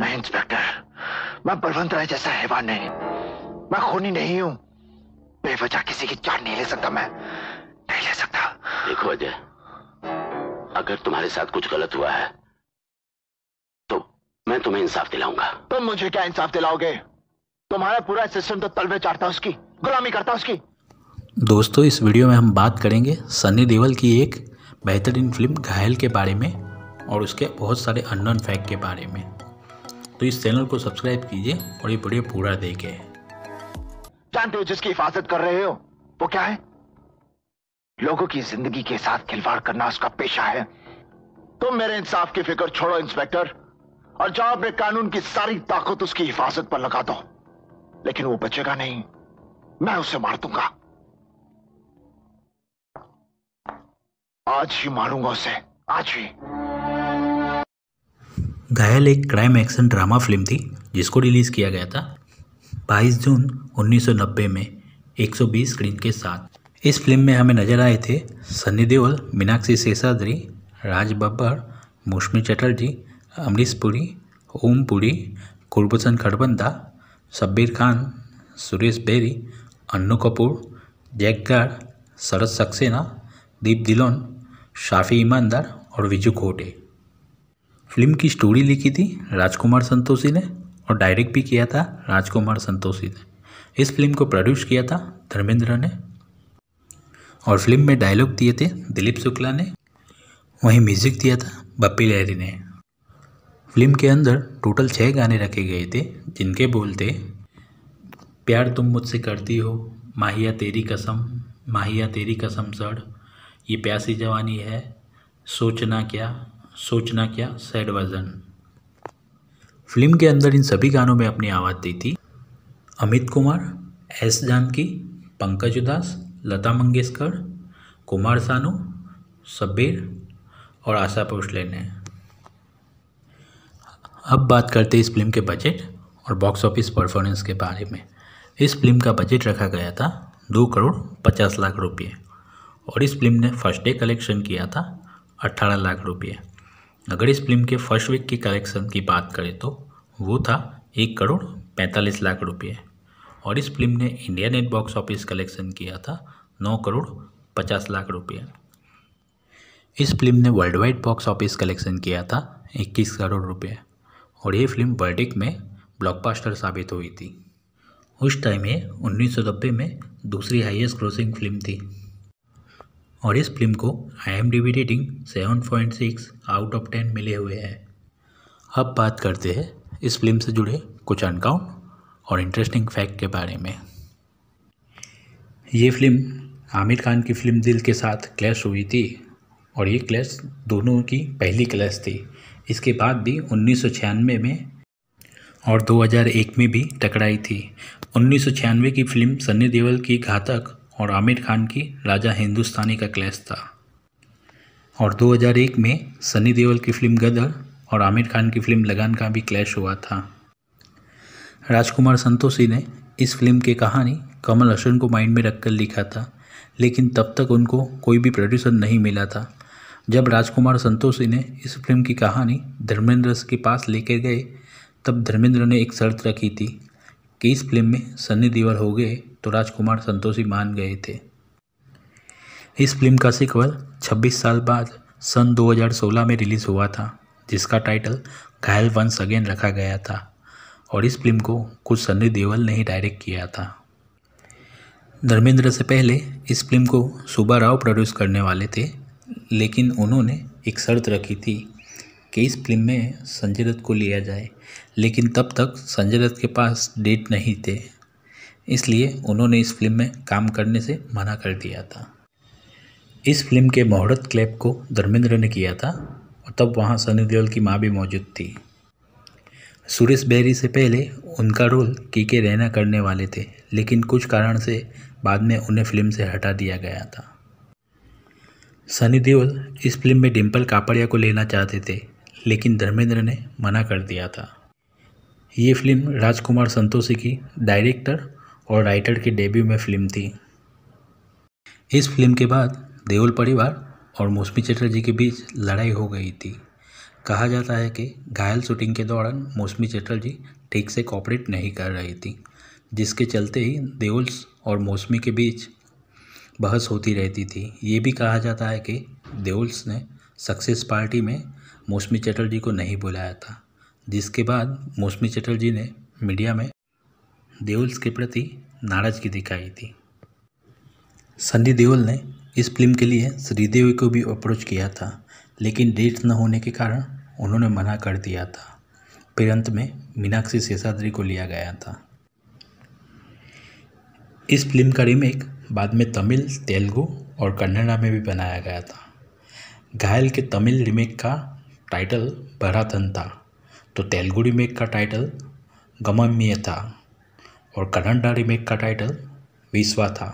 नहीं इंस्पेक्टर मैं बलवंत राय जैसा हैवान नहीं मैं खूनी नहीं हूं बेवजह किसी की जान नहीं ले सकता मैं नहीं ले सकता देखो अजय अगर तुम्हारे साथ कुछ गलत हुआ है तो मैं तुम्हें इंसाफ दिलाऊंगा तुम मुझे क्या इंसाफ दिलाओगे तुम्हारा पूरा सिस्टम तो तलवे चाटता उसकी गुलामी करता उसकी दोस्तों इस वीडियो में हम बात करेंगे सनी देवल की एक बेहतरीन फिल्म घायल के बारे में और उसके बहुत सारे अननोन फैक्ट के बारे में तो इस चैनल को सब्सक्राइब कीजिए और ये वीडियो पूरा देखे जानते हो जिसकी हिफाजत कर रहे हो वो क्या है लोगों की जिंदगी के साथ खिलवाड़ करना उसका पेशा है तुम मेरे इंसाफ की फिक्र छोड़ो इंस्पेक्टर और जाओ अपने कानून की सारी ताकत उसकी हिफाजत पर लगा दो लेकिन वो बचेगा नहीं मैं उसे मार दूंगा आज ही मारूंगा उसे आज ही घायल एक क्राइम एक्शन ड्रामा फिल्म थी जिसको रिलीज़ किया गया था 22 जून 1990 में 120 स्क्रीन के साथ इस फिल्म में हमें नज़र आए थे सनी देओल मीनाक्षी शेषाद्री राज बब्बर मौसमी चटर्जी अमरीश पुरी ओम पुरी कुलभूषण खड़बंदा शब्बीर खान सुरेश बेरी अन्नू कपूर जैक गार्ड शरद सक्सेना दीप दिलोन शाफी ईमानदार और विजू खोटे फिल्म की स्टोरी लिखी थी राजकुमार संतोषी ने और डायरेक्ट भी किया था राजकुमार संतोषी ने इस फिल्म को प्रोड्यूस किया था धर्मेंद्र ने और फिल्म में डायलॉग दिए थे दिलीप शुक्ला ने वहीं म्यूज़िक दिया था बप्पी लहरी ने फिल्म के अंदर टोटल छः गाने रखे गए थे जिनके बोलते प्यार तुम मुझसे करती हो माहिया तेरी कसम माहिया तेरी कसम सर ये प्यासी जवानी है सोचना क्या सोचना क्या सैड वर्जन फिल्म के अंदर इन सभी गानों में अपनी आवाज़ दी थी अमित कुमार एस जानकी पंकज उदास लता मंगेशकर कुमार सानू शब्बीर और आशा भोसले ने अब बात करते इस फिल्म के बजट और बॉक्स ऑफिस परफॉर्मेंस के बारे में इस फिल्म का बजट रखा गया था दो करोड़ पचास लाख रुपये और इस फिल्म ने फर्स्ट डे कलेक्शन किया था अट्ठारह लाख रुपये अगर इस फिल्म के फर्स्ट वीक की कलेक्शन की बात करें तो वो था एक करोड़ पैंतालीस लाख रुपये और इस फिल्म ने India net box office collection किया था नौ करोड़ पचास लाख रुपये इस फिल्म ने worldwide box office collection किया था इक्कीस करोड़ रुपये और ये फिल्म वर्डिक में ब्लॉकबस्टर साबित हुई थी उस टाइम ये उन्नीस में दूसरी हाईएस्ट ग्रोसिंग फिल्म थी और इस फिल्म को I M rating seven point six out of ten मिले हुए हैं अब बात करते हैं इस फिल्म से जुड़े कुछ अनकाउंट और इंटरेस्टिंग फैक्ट के बारे में ये फिल्म आमिर खान की फिल्म दिल के साथ क्लैश हुई थी और ये क्लैश दोनों की पहली क्लैश थी इसके बाद भी उन्नीस में और 2001 में भी टकराई थी उन्नीस की फिल्म सन्नी देवल की घातक और आमिर खान की राजा हिंदुस्तानी का क्लैश था और 2001 में सनी देओल की फिल्म गदर और आमिर खान की फिल्म लगान का भी क्लैश हुआ था राजकुमार संतोषी ने इस फिल्म की कहानी कमल हसन को माइंड में रखकर लिखा था लेकिन तब तक उनको कोई भी प्रोड्यूसर नहीं मिला था जब राजकुमार संतोषी ने इस फिल्म की कहानी धर्मेंद्र के पास लेकर गए तब धर्मेंद्र ने एक शर्त रखी थी कि इस फिल्म में सन्नी देवल हो गए तो राजकुमार संतोषी मान गए थे इस फिल्म का सिक्वल 26 साल बाद सन 2016 में रिलीज़ हुआ था जिसका टाइटल घायल वंस अगेन रखा गया था और इस फिल्म को कुछ सन्नी देवल ने ही डायरेक्ट किया था धर्मेंद्र से पहले इस फिल्म को सुबा राव प्रोड्यूस करने वाले थे लेकिन उन्होंने एक शर्त रखी थी कि इस फिल्म में संजय दत्त को लिया जाए लेकिन तब तक संजय दत्त के पास डेट नहीं थे इसलिए उन्होंने इस फिल्म में काम करने से मना कर दिया था इस फिल्म के मुहूर्त क्लैप को धर्मेंद्र ने किया था और तब वहाँ सनी देओल की माँ भी मौजूद थी सुरेश बैरी से पहले उनका रोल के के रैना करने वाले थे लेकिन कुछ कारण से बाद में उन्हें फिल्म से हटा दिया गया था सनी देओल इस फिल्म में डिम्पल कापड़िया को लेना चाहते थे लेकिन धर्मेंद्र ने मना कर दिया था ये फिल्म राजकुमार संतोषी की डायरेक्टर और राइटर की डेब्यू में फिल्म थी इस फिल्म के बाद देओल परिवार और मौसमी चटर्जी के बीच लड़ाई हो गई थी कहा जाता है कि घायल शूटिंग के दौरान मौसमी चटर्जी ठीक से कॉपरेट नहीं कर रही थी जिसके चलते ही देओल्स और मौसमी के बीच बहस होती रहती थी ये भी कहा जाता है कि देओल्स ने सक्सेस पार्टी में मौसमी चटर्जी को नहीं बुलाया था जिसके बाद मौसमी चटर्जी ने मीडिया में देओल्स के प्रति नाराजगी दिखाई थी संदी देओल ने इस फिल्म के लिए श्रीदेवी को भी अप्रोच किया था लेकिन डेट न होने के कारण उन्होंने मना कर दिया था फिर अंत में मीनाक्षी शेषाद्री को लिया गया था इस फिल्म का रीमेक बाद में तमिल तेलुगु और कन्नड़ा में भी बनाया गया था घायल के तमिल रीमेक का टाइटल भराथन था तो तेलुगु रीमेक का टाइटल गमम्य था और कन्नडा रीमेक का टाइटल विश्वा था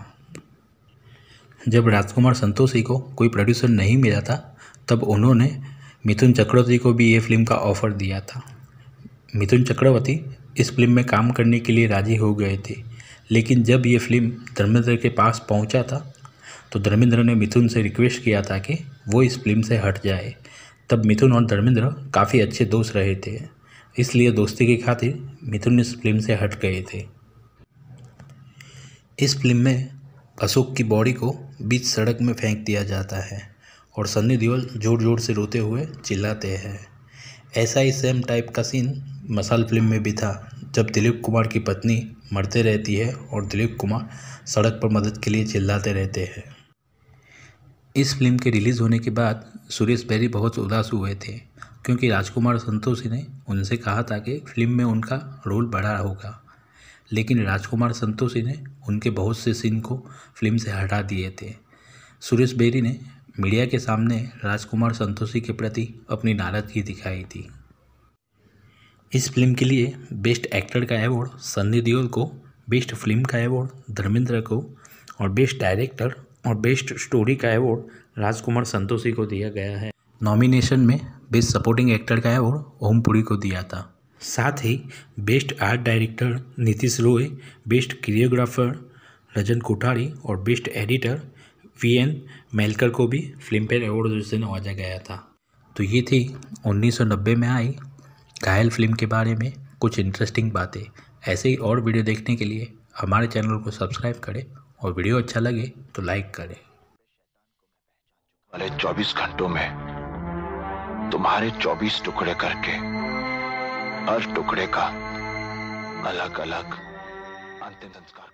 जब राजकुमार संतोषी को कोई प्रोड्यूसर नहीं मिला था तब उन्होंने मिथुन चक्रवर्ती को भी ये फिल्म का ऑफ़र दिया था मिथुन चक्रवर्ती इस फिल्म में काम करने के लिए राजी हो गए थे लेकिन जब ये फिल्म धर्मेंद्र के पास पहुंचा था तो धर्मेंद्र ने मिथुन से रिक्वेस्ट किया था कि वो इस फिल्म से हट जाए तब मिथुन और धर्मेंद्र काफ़ी अच्छे दोस्त रहे थे इसलिए दोस्ती की खातिर मिथुन इस फिल्म से हट गए थे इस फिल्म में अशोक की बॉडी को बीच सड़क में फेंक दिया जाता है और सन्नी देओल जोर जोर से रोते हुए चिल्लाते हैं ऐसा ही सेम टाइप का सीन मसाल फिल्म में भी था जब दिलीप कुमार की पत्नी मरते रहती है और दिलीप कुमार सड़क पर मदद के लिए चिल्लाते रहते हैं इस फिल्म के रिलीज़ होने के बाद सुरेश बेरी बहुत उदास हुए थे क्योंकि राजकुमार संतोषी ने उनसे कहा था कि फिल्म में उनका रोल बड़ा होगा लेकिन राजकुमार संतोषी ने उनके बहुत से सीन को फिल्म से हटा दिए थे सुरेश बेरी ने मीडिया के सामने राजकुमार संतोषी के प्रति अपनी नाराज़गी दिखाई थी इस फिल्म के लिए बेस्ट एक्टर का अवार्ड सन्नी दियोल को बेस्ट फिल्म का अवार्ड धर्मेंद्र को और बेस्ट डायरेक्टर और बेस्ट स्टोरी का अवार्ड राजकुमार संतोषी को दिया गया है नॉमिनेशन में बेस्ट सपोर्टिंग एक्टर का अवार्ड ओम पुरी को दिया था साथ ही best art director Nitish Roy best choreographer Rajan Kothari और best editor V N Melkar को भी फिल्मफेयर अवार्ड से नवाजा गया था तो ये थी 1990 में आई घायल फिल्म के बारे में कुछ इंटरेस्टिंग बातें ऐसे ही और वीडियो देखने के लिए हमारे चैनल को सब्सक्राइब करें और वीडियो अच्छा लगे तो लाइक करें वाले 24 घंटों में तुम्हारे 24 टुकड़े करके हर टुकड़े का अलग अलग अंतिम संस्कार